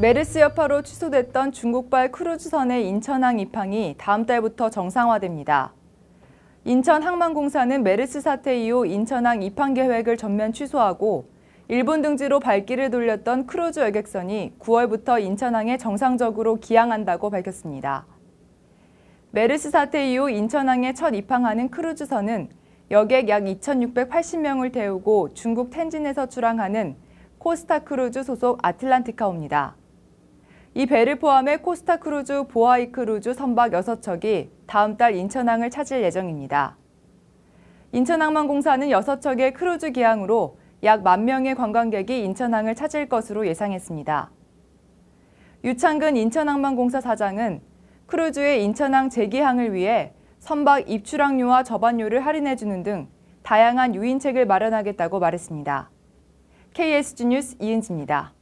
메르스 여파로 취소됐던 중국발 크루즈선의 인천항 입항이 다음 달부터 정상화됩니다. 인천항만공사는 메르스 사태 이후 인천항 입항 계획을 전면 취소하고 일본 등지로 발길을 돌렸던 크루즈 여객선이 9월부터 인천항에 정상적으로 기항한다고 밝혔습니다. 메르스 사태 이후 인천항에 첫 입항하는 크루즈선은 여객 약 2,680명을 태우고 중국 텐진에서 출항하는 코스타 크루즈 소속 아틀란티카호입니다. 이 배를 포함해 코스타크루즈, 보아이크루즈 선박 6척이 다음 달 인천항을 찾을 예정입니다. 인천항만공사는 6척의 크루즈 기항으로 약 만 명의 관광객이 인천항을 찾을 것으로 예상했습니다. 유창근 인천항만공사 사장은 크루즈의 인천항 재기항을 위해 선박 입출항료와 저반료를 할인해주는 등 다양한 유인책을 마련하겠다고 말했습니다. KSG 뉴스 이은지입니다.